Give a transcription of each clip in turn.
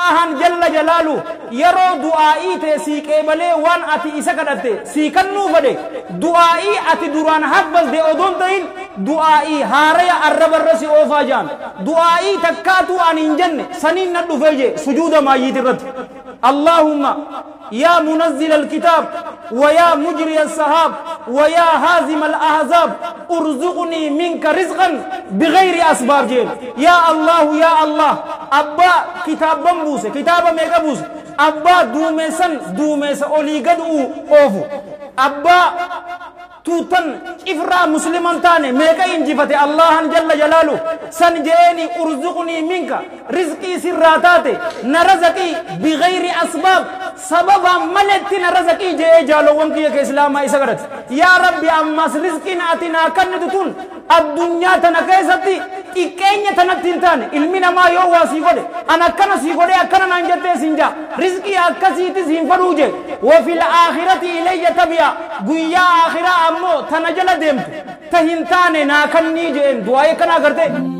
Allahan jalla jalaalu yeroo du'aa'ii ta'e sii qeebalee waan ati isa kadhatte sii kannuu fedhe du'aa'ii ati duraan habbasde odoon ta'in du'aa'ii haaraya arrabarra si oofaa jaan du'aa'ii takkaatu ani hin jenne saniin na dhufee jee sujuuda maayyiitirratti. اللهم يا منزل الكتاب ويا مجري السحاب ويا هازم الأحزاب ارزقني منك رزقا بغير أسباب جيل يا الله يا الله أبا كتاب بوسه كتاب ميغا بوس أبا دوميسن دوميس أولي قدعو أوفو أبا tuutan ifraa musliman taane meeqa injifate allahan jalla jalaalu san je'eeni urzuqnii minka rizqii sirraa taate na razaqii bigayri asbaab sababa maletti na razaqii je'ee jaalowwan kiyya ka islaamaa isa kadhate yaa rabbi ammas rizqin ati naa kannitu tun الدنيا تنكاي ستي تكاي تنكتين تان المينا ما يوغا سيغود انا كان سيغود اكنا نانجت سينجا رزقي اكسي تي سينفروج وفي الاخره الي يتبيا غيا اخره امو تنجل ديم تهين تان نا كن ني جين دعاي كنا كرتي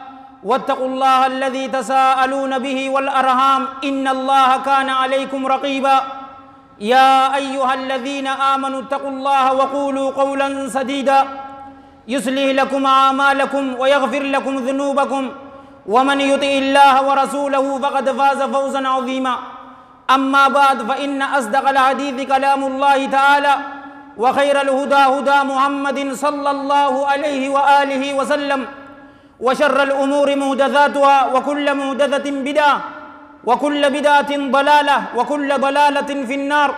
واتقوا الله الذي تساءلون به والأرهام إن الله كان عليكم رقيبا يا أيها الذين آمنوا اتقوا الله وقولوا قولا سديدا يصلح لكم أعمالكم ويغفر لكم ذنوبكم ومن يطع الله ورسوله فقد فاز فوزا عظيما أما بعد فإن أصدق الحديث كلام الله تعالى وخير الهدى هدى محمد صلى الله عليه وآله وسلم وشر الأمور مهدثاتها وكل مهدثة بدعة وكل بدعة ضلالة وكل ضلالة في النار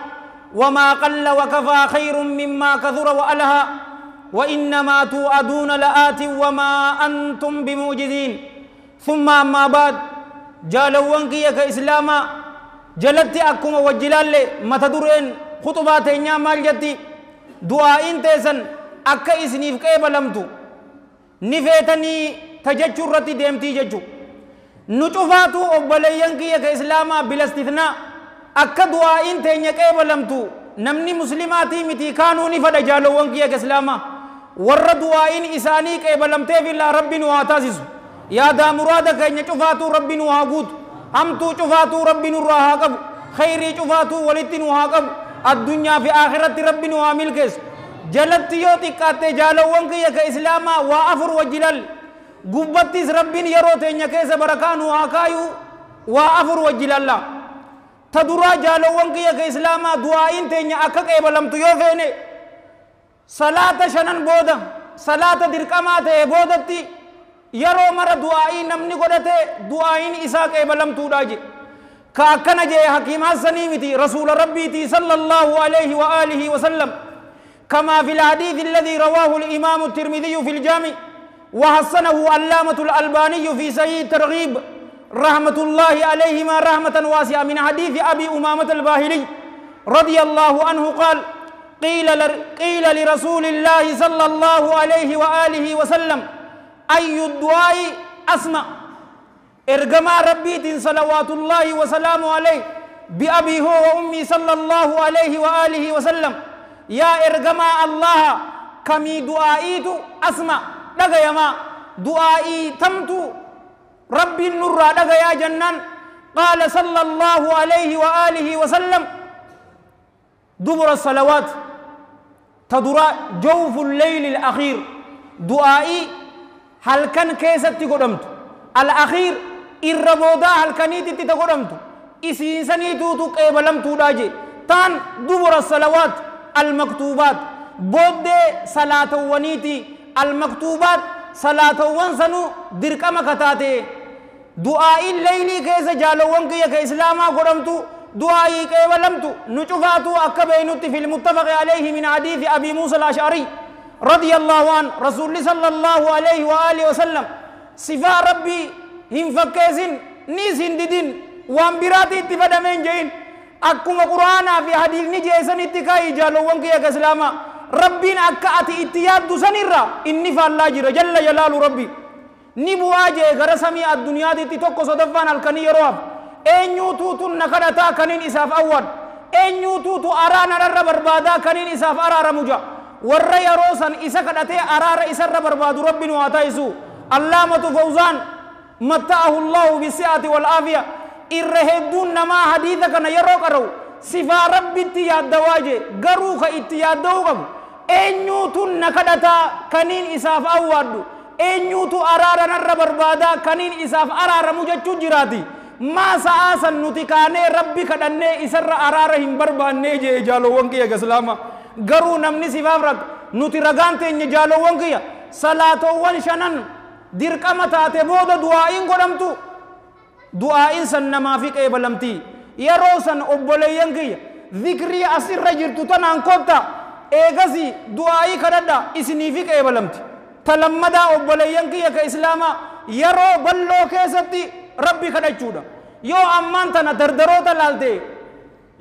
وما قل وكفى خير مما كثر وألها وإنما توعدون لآت وما أنتم بموجدين ثم أما بعد جالوا كيك إسلاما جلت أكما وجلال متدرين خطبات إنيا مال جدي دعائين تيسن أكا إسنيف كيف لمتو نفيتني tajachuu irratti deemtii jechuu nu cufaatu obboleeyyan kiyya ka islaamaa bilastifnaa akka du'aa'iin teenya qeebalamtu namni muslimaatii miti kaanuu ni fadha jaalowwan kiyya ka islaamaa warra du'aa'iin isaanii qeebalamteef illaa rabbi nu haa taasisu yaada muraada keenya cufaatuu rabbi nu haa guutu hamtuu cufaatuu rabbi nurraa haa qabu khayrii cufaatuu walitti nu haa qabu addunyaa fi aakiratti rabbi nu haa milkeessu jalatti yoo xiqqaatte jaalowwan kiyya ka islaamaa waa afur wajjilalle gubbattis rabbiin yeroo teenya keessa barakaa nu haa kaayu waa afur wajji lalla ta duraa jaalowwan kiyya ka islaamaa du'aa'iin teenya akka qeebalamtu yoo feene salaata shanan booda salaata dirqamaa ta'e boodatti yeroo mara du'aa'ii namni godhate du'aa'iin isaa qeebalamtuudha je ka akkana jee hakiimaa sanii miti rasuula rabbiiti sallallahu alaihi wa aalihi wa sallam kamaa fi lhadiisi alladii rawaahu اlimaamu التirmidiyyu fi الjaami' وحسنه علامة الألباني في سيد ترغيب رحمة الله عليهما رحمة واسعة من حديث أبي أمامة الباهلي رضي الله عنه قال قيل, قيل لرسول الله صلى الله عليه وآله وسلم أي الدعاء أسمى إرجما ربي صلوات الله وسلامه عليه بأبي هو وأمي صلى الله عليه وآله وسلم يا إرجما الله كمي دعائي أسمى dhagayama du'aa'ii tamtu rabbiin nurraa dhagayaa jennaan qaala sala allaahu alayhi wa aalihi wasallam دبر الصلوات تدرى جوف الليل الأخير دعائي هل كان كيست تقدمت الأخير الربودا هل كانيت تقدمت إسيسني توتو قبلمت توداجي تان دبر الصلوات المكتوبات بود صلاة ونيتي المكتوبات صلاة وانسنو درقم كتاتي دعاء الليل كيس جالوان كي كإسلام قرمتو دعاء كي ولمتو نشفاتو أكبينو في المتفق عليه من حديث أبي موسى الأشعري رضي الله عنه رسول صلى الله عليه وآله وسلم صفاء ربي هم فكيسن نيس هنددين وان براتي من جين أكما قرآن في حديث نجيسن اتكاي جالوان كي كإسلام ربنا أكأتي اتياد سنرا إني فالله جرى جل جلال ربي نبوا جي غرسمي الدنيا دي تتوكو صدفان الكني يروف أنيو توتو نكرتا كنين إساف أول أنيو توتو أرانا رر بربادا كنين إساف أرار مجا ور يروسا إسا كدتي أرار إسا برباد ربي نواتايسو اللامة فوزان متاه الله بالسعة والآفية إرهدون نما حديثك نيرو كرو sifaa rabbitti yaaddawaa jee garuu ka itti yaadda'uu qabu eenyuutu na kadhataa kaniin isaaf awwaaddu eenyuutu araara narra barbaadaa kaniin isaaf araaramu jechuu jiraati maa sa'aa san nuti kaanee rabbi kadhannee isarra araara hin barbaannee jee jaalowwan kiyya gaslaama garuu namni sifaaf raqa nuti ragaan teenya jaalowwan kiyya salaatowwan shanan dirqama taate booda du'aa'iin godhamtu du'aa'iin san namaa fi qeebalamtii yeroo san obboleeyyan kiyya zikrii asirra jirtu tanaan kottaa eegasii du'aayii kadhadhaa isiniifi qeebalamti talammadaa obboleeyyan kiyya ka islaamaa yeroo balloo keessatti rabbi kadhachuudha yoo ammaan tana dardaroota laalte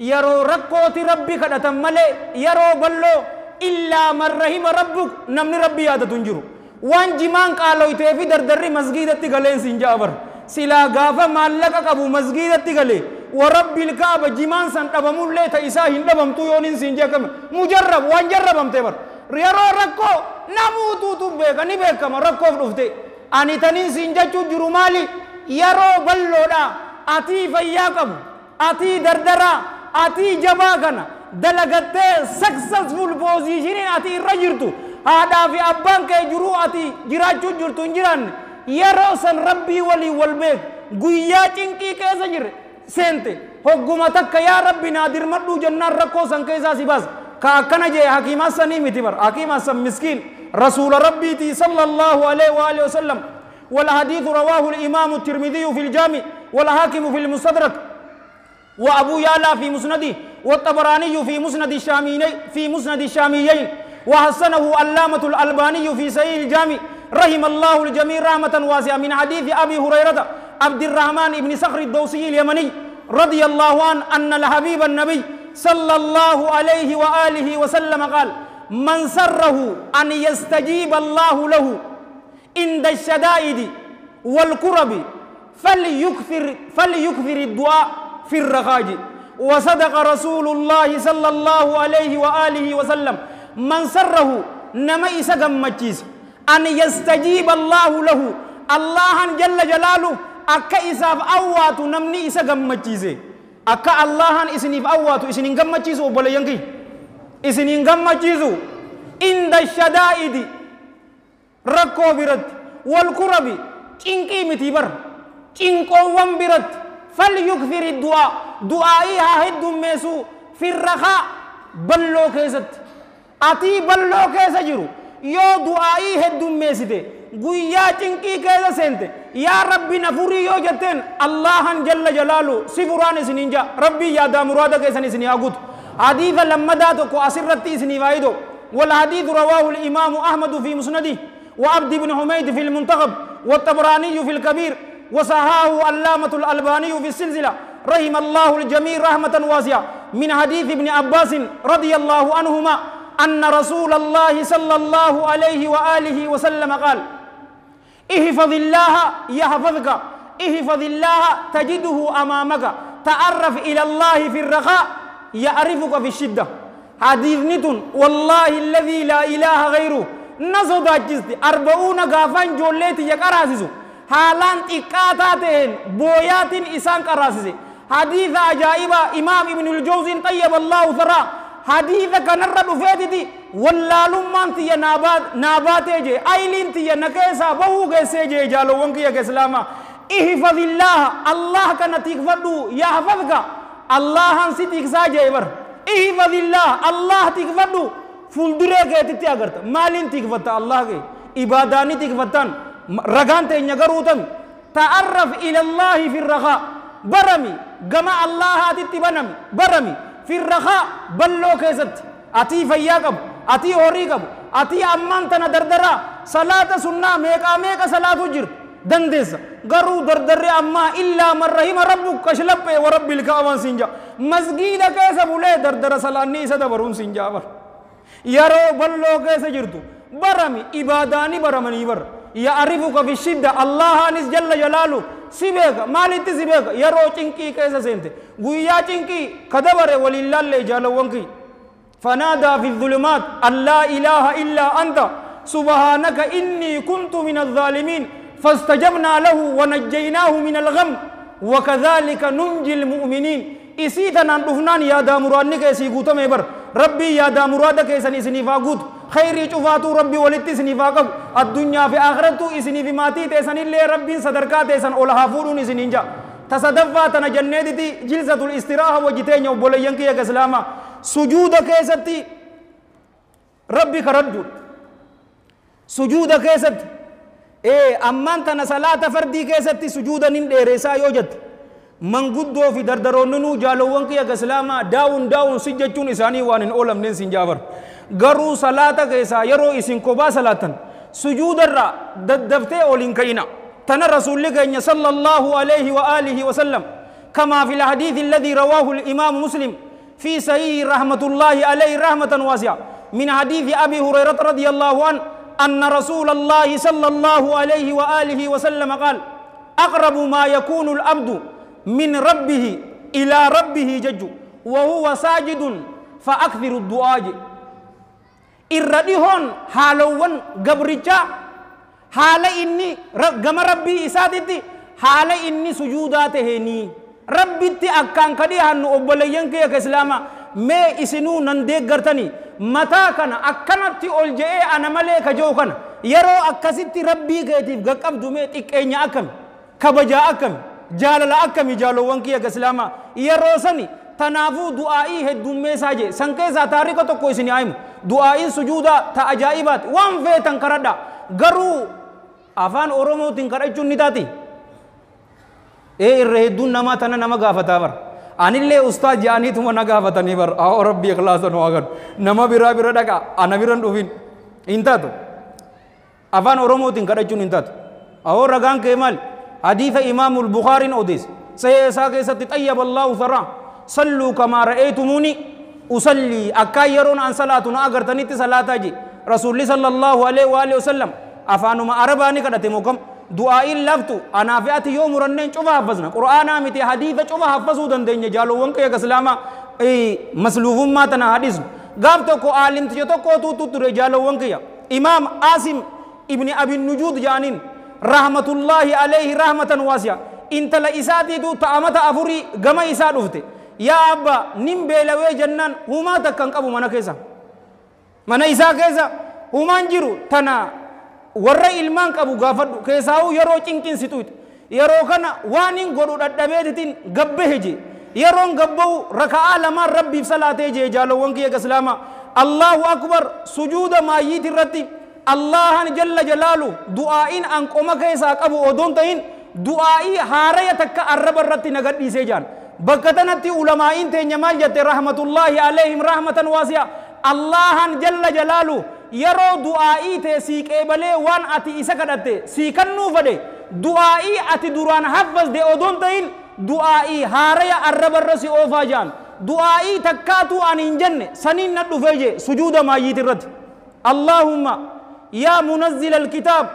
yeroo rakkooti rabbi kadhatan malee yeroo balloo illaa marrahima rabbuk namni rabbi yaadatu hin jiru waan jimaan qaaloytee fi dardarri masgiidatti galeen siin ja'a bara silaa gaafa maallaqa qabu masgiidatti galee ورب الكعبة جمان سن دبمون لي تيسا هن دبمتو يونين سنجا كم مجرب وان جربم تبر ريرو ركو نموتو تبك نبكم ركو فدفته أني تنين سنجا جرو مالي يرو بلودا أتي فياكم أتي دردرا أتي جباكنا دلغتي سكسسفول بوزيشنين أتي الرجرتو هذا في أبان كي جرو أتي جراجو جرتو جران يرو سن ربي ولي والبيك قيا چنكي كيسا جره سنتي حكومتك يا ربي نادر مردو جنة ركو سنكيزا سباز كاكنا جي حكيمة سني متبر حكيمة سن مسكين رسول ربي تي صلى الله عليه وآله وسلم والحديث رواه الإمام الترمذي في الجامع والحاكم في المستدرك وأبو يالا في مسندي والطبراني في مسند الشامي في مسند الشاميين وحسنه علامة الألباني في سيد الجامع رحم الله الجميع رحمة واسعة من حديث أبي هريرة عبد الرحمن بن صخر الدوسي اليمني رضي الله عنه أن الحبيب النبي صلى الله عليه وآله وسلم قال من سره أن يستجيب الله له عند الشدائد والكرب فليكثر, فليكثر الدعاء في الرخاج وصدق رسول الله صلى الله عليه وآله وسلم من سره نما إسا أن يستجيب الله له الله جل جلاله akka isaaf awwaatu namni isa gammachiise akka allahan isiniif awwaatu isin hin gammachiisu obboleeyyan kiyya isin hin gammachiisu inda shadaa'idi rakkoo biratti wal kurabi cinqii miti bar cinqoowwan biratti falyukfir du'aa du'aa'ii haa heddummeessu firrakaa balloo keessatti atii balloo keessa jiru yoo du'aa'ii heddummeessite guyyaa cinqii keessa seente yaa rabbi na furii yoo jetteen allahan jalla jalaalu si furaan isiniin jaa rabbii yaadaa muraada keessan isinii haguutu hadiisa lammadaa tokko asirratti isinii faayido والحديث رواه الإمام أحمد في مسنده وعبد بن حميد في المنتخب والطبراني في الكبير وصحاه اللامة الألباني في السلسلة رحم الله الجميع رحمة واسعة من حديث ابن عباس رضي الله عنهما أن رسول الله صلى الله عليه وآله وسلم قال احفظ الله يحفظك احفظ الله تجده أمامك تعرف إلى الله في الرخاء يعرفك في الشدة حديث نتن والله الذي لا إله غيره نصد أجزت أربعون غافان جوليت يكراسسو حالان اقاتاتين بويات إسان كراسسي حديث عجائب إمام ابن الجوزي طيب الله ثراه حديث كان الرد فيتي واللالمان تي نابات نابات جي ايلين تي نكيسا بهو كيسي جي جالو ونكيا اسلاما احفظ الله الله كان تكفدو يحفظك الله سي تكسا جي بر احفظ الله الله تكفدو فلدره كيتتي اگرت مالين تكفتا الله كي عباداني تكفتان رغان تي نگروتن تعرف الى الله في الرخاء برمي جما الله هاتي برمي برمي في الرخاء بلو كيست أتي فياقب أتي هوريقب أتي أمان تنا دردرا صلاة سنة ميكا ميكا صلاة جر دندس غرو دردر أما إلا من رحم ربك كشلب ورب الكعبان سنجا مسجد كيس بولي دردر صلاة نيسا دبرون سنجا بر يرو بلو كيس جرتو برمي إباداني برمني بر يعرفك في الشدة الله نس جل جلاله سيبيغ ماليت سيبيغ يرو تينكي كيسا سينتي غويا تينكي كدبر ولله اللي جالو ونكي فنادى في الظلمات أن لا إله إلا أنت سبحانك إني كنت من الظالمين فاستجبنا له ونجيناه من الغم وكذلك ننجي المؤمنين إسيتنا نرهنان يا دامران نكيسي ميبر ربي يا دامران دكيسا نسيني خيري شفاتو ربي ولدت سنفاقب الدنيا في آخرتو إسني في ماتي تيسن اللي ربي صدركا تيسن أولها فولون إسنين جا تصدفا تنا جنيدتي جلسة الاستراحة وجتين وبوليين كي يكسلاما سجود كيستي ربي كردو سجود كيستي ee ammaan tana salaata fardii keessatti sujuuda nin dheeressaa yoo jette manguddoo fi dardaroonninu jaalowwan kiyya islaamaa daawun daawun si jechuun isaanii waan hin oolamneen sin jaafar garuu salaata keessaa yeroo isin kophaa salaatan sujuudarraa daddaftee ol hin ka'ina tana rasuulli keenya sallallahu alayhi wa aalihi wa sallam kamaa fi lhadiithi alladii rawaahu limaamu muslim fi sahihi rahmatullahi alayhi rahmatan waasi'a min hadiithi abi hurayrata radia allahu an أن رسول الله صلى الله عليه وآله وسلم قال أقرب ما يكون العبد من ربه إلى ربه جج وهو ساجد فأكثر الدعاء irra halawan gabricha gabrichaa haala inni gama rabbii isaatitti haala inni sujuudaa taheenii rabbitti akkaan kadhii hannu obboleeyyan kee akka islaama mee isinuu nan deeggartanii mataa kana akkanatti ol je'ee ana malee kajoo kana yeroo akkasitti rabbii keetiif gaqqabdu mee xiqqeenya akkami kabajaa akkami jaalala akkami jaalowwan kiyya islaamaa yeroo sani تنافو دعائي هي دمي ساجي سنكي زاتاري كتو كويسني آيم دعائي سجودا تا أجائبات وان في تنكردا غرو أفان أورومو تنكرد جن نتاتي إيه الرهدون نما تنا نما غافتا بر أنا اللي أستاذ جاني ثم نغافتا نبر أو آه ربي إخلاصا نواغن نما برا برا دكا أنا برا نوفين إنتاتو أفان أورومو تنكرد جن نتاتو أو آه رغان كمال حديث إمام البخاري أوديس سيساكي ستطيب الله ثراه صلوا كما رأيتموني أصلي أكا يرون أن صلاتنا تنيت صلاة جي رسول الله صلى الله عليه وآله وسلم أفانما أرباني كدت مكم دعائي لفت أنا فئت يوم رنين شوف حفظنا قرآن آمتي حديث شوف حفظوا دندين جالو ونك يا كسلاما أي مسلوفون ما تنا حديث غاب تكو عالم تجو تكو تو تو تر جالو ونك يا إمام عاصم ابن أبي النجود جانين رحمة الله عليه رحمة واسعة انت لا إساتي دو تأمت أفوري غما إسات أفته يا أبا نم بيلوي جنان هما تكن قبو منا كيسا منا إسا كيسا هما انجرو تنا ورّا إلمان قبو غافدو كيساو يرو چنكين ستويت يرو كان وانين قرود الدبيتتين قبه جي يرون قبو ركعا لما ربي بصلاته جي جالو وانكي اسلاما الله أكبر سجود ما يتي الله جل جلاله دعائين أنكما كيسا قبو أدون تهين دعائي هارية تكا الرب الرتي نغد ديسي Bakka tanatti ulamaa'iin teenya maal jette rahmatullaahi alayhim rahmatan waasi'a. Allahan jalla jalaalu yeroo du'aa'ii ta'e sii qeebalee waan ati isa kadhatte sii kannuu fadhe du'aa'ii ati duraan haffasde odoon ta'in du'aa'ii haaraya arrabarra si oofaa jaan du'aa'ii takkaatuu an hin jenne saniin na dhufee jee sujuuda maayyiit irratti. Allaahumma yaa munazzila alkitaab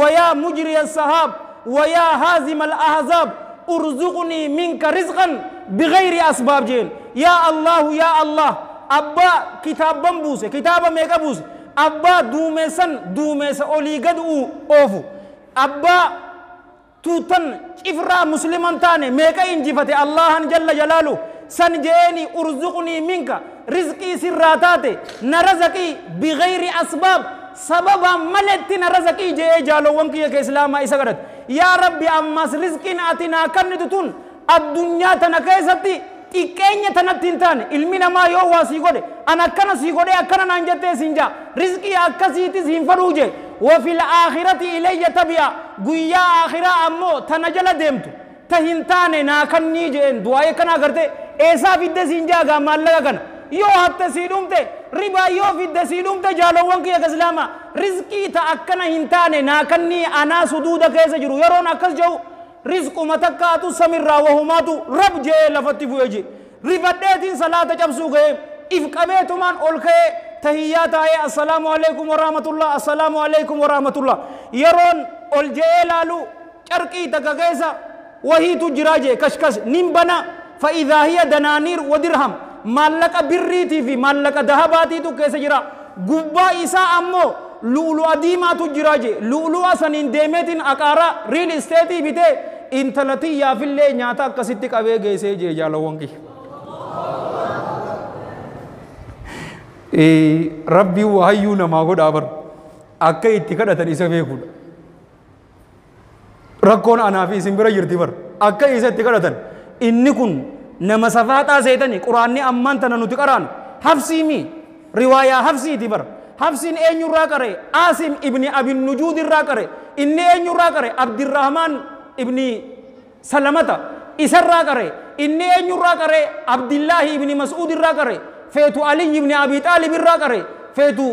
wayaa mujriya sahaab wayaa haazima al ahzaab ارزقني منك رزقا بغير اسباب جيل يا الله يا الله ابا كتاب بوسه كتاب ميقا بوسه ابا دومسن دومس اولي قد اوفو ابا توتن افرا مسلمان تاني ميقا انجفت الله جل جلاله سنجيني ارزقني منك رزقي سراتاتي نرزقي بغير اسباب سببا ملتنا رزقي جي جالو ونكي كاسلاما اسقرت يا ربي أمس رزق أتنا كنتتون الدنيا تنكيستي xiqqeenya tanatti hin taane ilmi namaa yoo waa sii godhe an akkana sii godhe akkana naan jettee siin jaa rizqii akkasiitis hin fadhuu jee wafi laakhirati ilayya tabi'a guyyaa aakhiraa ammoo tana jala deemtu ta hin taane naa kannii jeen du'aa akkanaa garte eesaa fidde siin jaagaa maallaqa kana yoo hatte sii dhumte ribaa yoo fidde siidumte jaalawwan kiyya islaama rizqii ta akkana hin taane naa kanni anaa suduuda keessa jiru yeroon akkas jehu rizquma takkaatu samirraa wahumaatu rab jee lafatti bu'e je rifadheetiin salaata cabsuu ka'e if qabeetumaan ol ka'e tahiyyaa taa'ee assalaamu alaikum waraahmatullah assalaamu alaikum waraahmatullah yeroon ol jee laalu carqii takka keessa wahiitu jiraa je kashkas nin bana fa'idaa hiya dananiir wadirham dirham maallaqa birriitii fi maallaqa dahabaatiitu keessa jira gubbaa isaa ammoo lu'ulu'a diimaatu jira je lu'ulu'a saniin deemeetiin aqaaraa riil isteetii bitee intala xiyyaafillee nyaata akkasitti qabee geessee jee jaalawwan kiyya rabbii wahayyuu namaa godhaa bar akka itti kadhatan isa beekudha rakkoon anaa fi isin bira jirti bar akka isa itti kadhatan inni kun nama safaaxaa seetani quraanni ammaan tana nuti qaraanu hafsiimi riwaayaa hafsiiti bara hafsiin eenyurraa qare aasim ibni abin nujuudirraa qare inni eenyurraa qare abdirrahmaan ibni salamata isarraa qare inni eenyurraa qare abdillaahi ibni mas'uudirraa qare feetu aliy ibni abi xaalibirraa qare feetu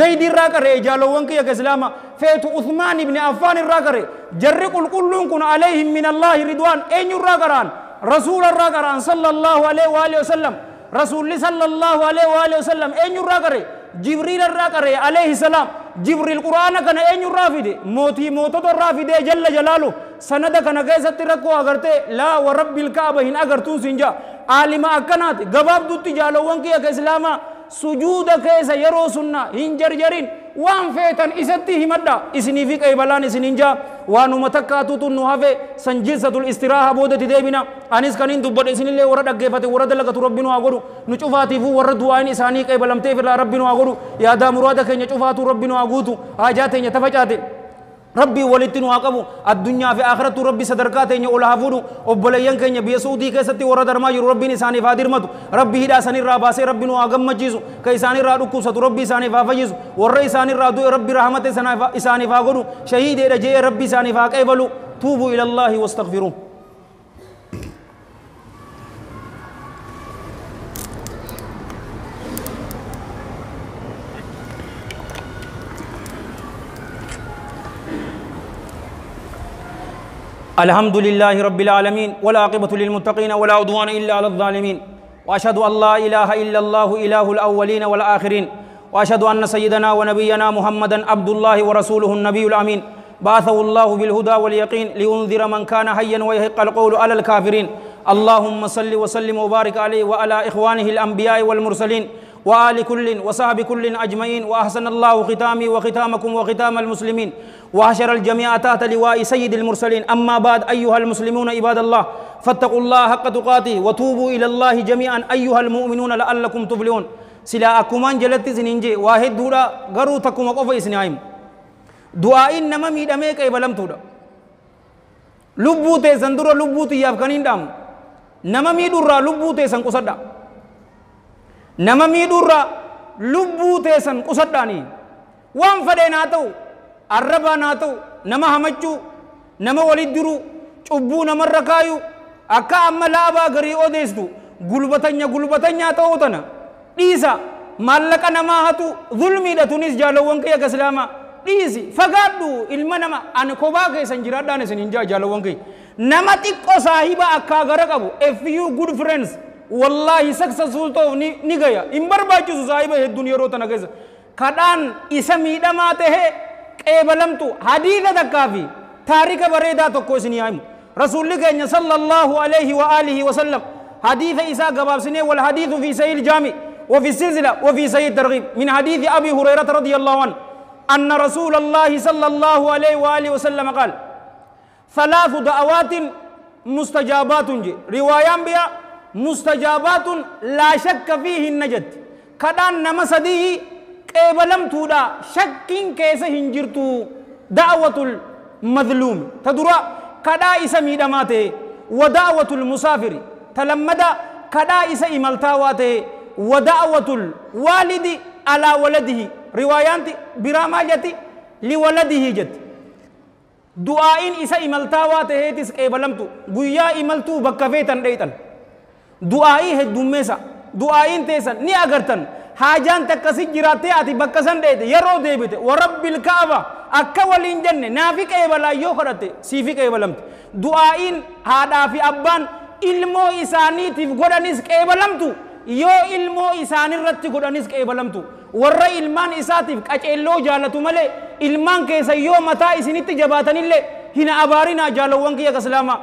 zaydirraa qare jaalowwan kiyya islaama feetu uthmaan ibni affaan irraa qare jarri qulqulluun kun alayhim min allaahi ridwaan eenyurraa qaraan رسول الرقران صلى الله عليه وآله وسلم رسول صلى الله عليه وآله وسلم أين الرقري جبريل الرقري عليه السلام جبريل القرآن كان أين الرافد موتي موتة الرافد جل جلاله سند كان كيسة ركو أغرته لا ورب الكعبة هن أغرتون سنجا عالم أكنات غباب دوتي جالوان كي إسلاما سجود كيسة يرو سنة هنجر جرجرين waan feetan isatti himadha isinii fi qeebalaan isiniin jaa waanuma takkaatutu nu hafe san jilsatul istiraaha boodati deebina anis kanin dubbadhe isinillee warra dhaggeeffate warra dalagatu rabbinu haa godhu nu cufaatiifuu warra du'aan isaanii qeebalamteef irraa rabbinu haa godhu yaadaa muraada keenya cufaatu rabbinu haa guutu haajaa teenya tafacaate ربي ولتن واقبو الدنيا في آخرة ربي صدركات إني أولها فودو وبليان كإني بيسودي كستي ورد درما جرو ربي نساني فادر مدو ربي هدا ساني راباسي ربي نو آقم مجيزو كي ساني را ركو ستو ربي ساني فافجيزو ورّي ساني را دو ربي رحمة ساني فا فاغدو شهيد رجي ربي ساني فاقبلو توبوا إلى الله واستغفروه الحمد لله رب العالمين ولا عقبة للمتقين ولا عدوان إلا على الظالمين وأشهد أن لا إله إلا الله إله الأولين والآخرين وأشهد أن سيدنا ونبينا محمدا عبد الله ورسوله النبي الأمين بعثه الله بالهدى واليقين لينذر من كان حيا ويحق القول على الكافرين اللهم صل وسلم وبارك عليه وعلى إخوانه الأنبياء والمرسلين وآل كل وصحب كل أجمعين وأحسن الله ختامي وختامكم وختام المسلمين وحشر الجميع تحت لواء سيد المرسلين أما بعد أيها المسلمون عباد الله فاتقوا الله حق تقاته وتوبوا إلى الله جميعا أيها المؤمنون لعلكم تفلحون سلا أكمان جلت زنينجي واحد دورا غرو تكم وقف إسنائم دعائين نما ميدامي كي بلم تودا لبوتي سندورا لبوتي يافكانين دام نما ميدورا لبوتي سنقصد دام nama miidhuurra lubbuu teessan qusadhaanii waan fedheen haa ta'u arrabaan haa ta'u nama hamachuu nama walit diruu cubbuu namarra kaayu akka amma laabaa garii odeessu gulbatanya gulbatanyaa ta'uu tana dhiisa maallaqa namaa hatu zulmiidha tunis jaalawwan kiyya ka islaamaa dhiisi fagaadhu ilma nama ani kophaa keessan jiraadhaan isin hin jaa jaalawwan kiyya nama xiqqoo saahiba akkaa gara qabu FU good friends والله سكسسفول تو نيجايا امبر باچو زايبه الدنيا روتا نغيز كدان اسمي دماته هي قبلمتو حديث تكافي تاريخ بريدا تو كوسني ايم رسول الله صلى الله عليه واله وسلم حديث عيسى غباب سنه والحديث في سيل الجامع وفي السلسله وفي سيل الترغيب من حديث ابي هريره رضي الله عنه ان رسول الله صلى الله عليه واله وسلم قال ثلاث دعوات مستجابات جي روايه بها مستجابات لا شك فيه جد كدان نمسدي سدي تودا شك كيس هنجرتو دعوة المظلوم تدرى كدا إسا ميدماته ودعوة المسافر تلمد كدا إسا إملتاواته ودعوة الوالد على ولده روايانتي براما جتي لولده جت دعائن إسا إملتاواته تس قبلمتو قيا إملتو بكفيتن ريتن du'aa'ii heddummeessa du'aa'iin teessan ni agartan haajaan takkasi jiraatee ati bakka san dheete yeroo deebite warabbil kaaba akka waliin jenne naafi qeebalaa yoo kadhatte siifi qeebalamte du'aa'iin haadhaa fi abbaan ilmoo isaaniitiif godhanis qeebalamtu yoo ilmoo isaanirratti godhanis qeebalamtu warra ilmaan isaatiif qaceelloo jaalatu malee ilmaan keessa yoo mataa isinitti jabaatanillee hina abaarinaa jaalawwan kiyya kaslaamaa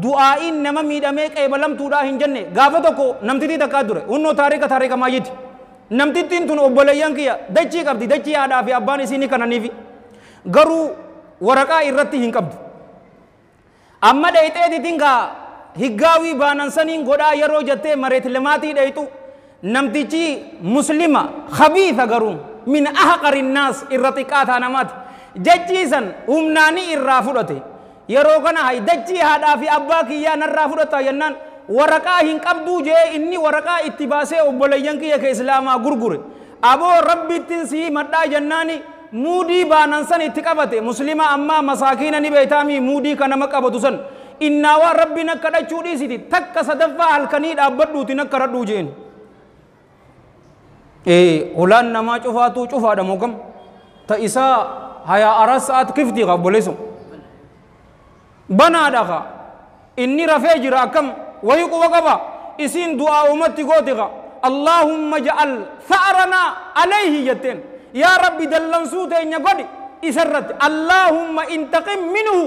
du'aa'iin nama miidhamee qeebalamtuudhaa hin jenne gaafa tokko namtitii takkaa dure hunnoo taarika taarika maayyiti namtittiin tun obboleeyyan kiyya dachii qabdi dachii haadhaa fi abbaan isinii kananiifi garuu waraqaa irratti hin qabdu amma dhayxeetitiin kaa higgaawii baanansaniin godhaa yeroo jettee mareet limaatii dhayxu namtichi muslima khabiisa garuu min ahqari naas irra xiqqaa taanamaati jechii san humnaanii irraa fudhate yeroo kana haydachii haadhaa fi abbaa kiyyaa narraa fudhata jennaan waraqaa hin qabduu jee inni waraqaa itti baasee obboleeyyan kiyya ka islaamaa gurgure aboo rabbittin sii madhaa jennaani muudii baanan san itti qabate muslima ammaa masaakiina ni beeytaamii muudii ka nama qabatu san innaa waan rabbiin akka dhachuu dhiisiti takka sadaffaa halkanii dhaabbadhuutiin akka radhuu jeen holaan namaa cufaatu cufaadha mogam ta isaa hayaa aras sa'aat kiftii qabboleesu دغا إني رفيج راكم ويقو وقبا إسين دعاء أمتي قوتغا اللهم اجعل ثأرنا عليه يتن يا ربي دلن ان يقولي إسرت اللهم انتقم منه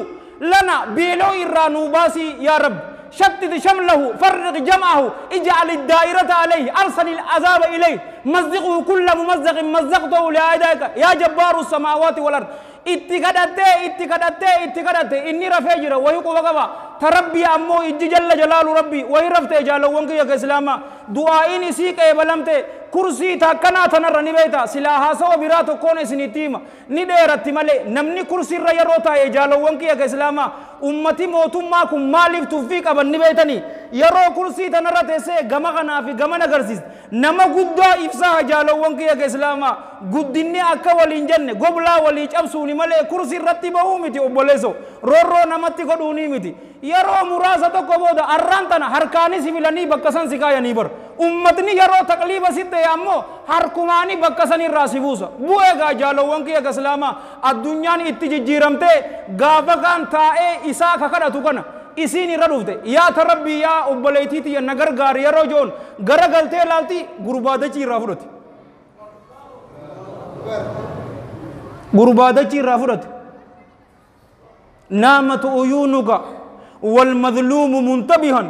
لنا بيلو باسي يا رب شتت شمله فرق جمعه اجعل الدائرة عليه أرسل العذاب إليه مزقه كل ممزق مزقته لأيديك يا جبار السماوات والأرض itti kadhattee itti kadhattee itti kadhatte inni rafee jira wayii quba qaba ta rabbii ammoo ijji jalla jalaalu rabbii wayii raftee jaalawwan kiyya ka islaamaa du'aa'iin isii qeebalamte kursii taakkanaa tanarra ni beeta silaa haasawa biraa tokkoon isinitti hima ni dheeratti malee namni kursiirra yeroo taa'e jaalawwan kiyya ka islaamaa ummati mootummaa kun maaliif tuffii qaban ni beetanii yeroo kursii tanarra teessee gama kanaa fi gama nagarsiiste nama guddaa ibsaa jaalawwan kiyya ka islaamaa guddinni akka waliin jenne goblaa walii cabsuuni malee kursii irratti bahuu miti obboleesso roorroo namatti godhuunii miti yeroo muraasa tokko booda arraan tana harkaanis filanii bakka san si kaayanii bar ummatni yeroo taqliiba sitti ammoo harkumaanii bakka sanirraa si buusa bu'eegaa jaalawwan kiyya islaamaa addunyaan itti jijjiiramte gaafa kaan taa'ee isaa kakadhatu kana isiin irra dhufte yaata rabbii yaa obboleettiiti yanna gargaari yeroo joon gara galtee ilaalti gurbaadachi irraa fudhate. gurbaadachi irraa fudhate naamatu uyuunuka wal madluumu muntabihan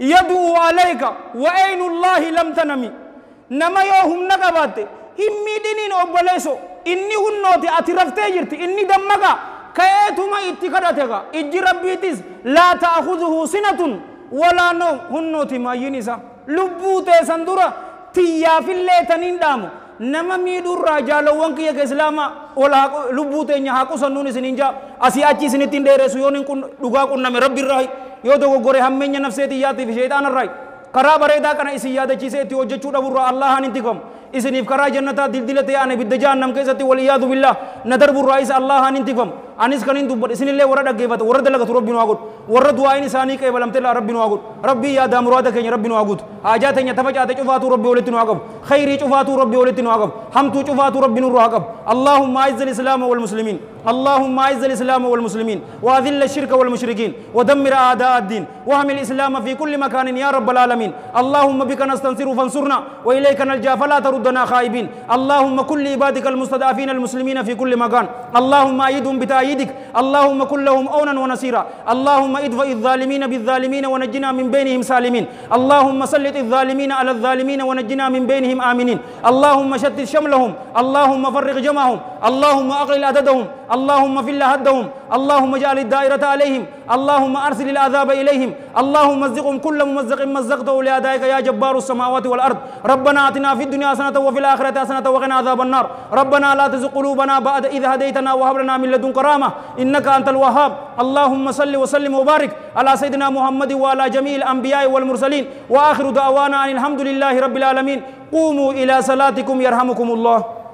يدعو عليك وعين الله لم تنمي نما يوهم نقبات همي دينين أبليسو إني هنوتي أترفتي جرتي إني دمك كأيتما اتكرتك إجي ربيتيس لا تأخذه سنة ولا نوم هنوتي ما ينسى لبوتي سندورة تيافي اللي تنين دامو nama miidhurraa jaalawwan kiyya ka islaama ol lubbuu teenya haa qusannuun isiniin jaa asii achi isinitti hin dheeressu yoon dhugaa qunname rabbiirraa yoo dogoggore hammeenya nafseetii yaatiif sheexaanarraa karaa bareedaa kana isin yaadachiisee itti hojjechuu dhaburraa allahan hin tikamu isiniif karaa jannataa dildila ta'e ana ibidda jahannam keessatti wal iyaadu billaa na darburraa isa allahan hin tikamu أنيس كنين دوبر إسني الله ورد أجيبات ورد الله كتر ربنا أقول ورد دعاء إنساني كي بلمت الله ربنا أقول ربي يا دام روادا كي ربنا أقول أجا تني تفج أتى شوفاتو ربي ولتنا أقول خيري شوفاتو ربي ولتنا أقول هم تو شوفاتو ربنا أقول اللهم أعز الإسلام والمسلمين اللهم أعز الإسلام والمسلمين وأذل الشرك والمشركين ودمر أعداء الدين وهم الإسلام في كل مكان يا رب العالمين اللهم بك نستنصر فانصرنا وإليك نلجأ فلا تردنا خائبين اللهم كل عبادك المستضعفين المسلمين في كل مكان اللهم أيدهم بتأييد بأيدك اللهم كن لهم أونا ونصيرا اللهم ادفع الظالمين بالظالمين ونجنا من بينهم سالمين اللهم سلط الظالمين على الظالمين ونجنا من بينهم آمنين اللهم شتت شملهم اللهم فرق جمعهم اللهم أقلل عددهم اللهم فل هدهم اللهم اجعل الدائرة عليهم اللهم أرسل العذاب إليهم اللهم مزقهم كل ممزق مزقته لأدائك يا جبار السماوات والأرض ربنا آتنا في الدنيا حسنة وفي الآخرة حسنة وقنا عذاب النار ربنا لا تزغ قلوبنا بعد إذ هديتنا وهب لنا من لدنك رحمة إنك أنت الوهاب اللهم صل وسلم وبارك على سيدنا محمد وعلى جميع الأنبياء والمرسلين وآخر دعوانا أن الحمد لله رب العالمين قوموا إلى صلاتكم يرحمكم الله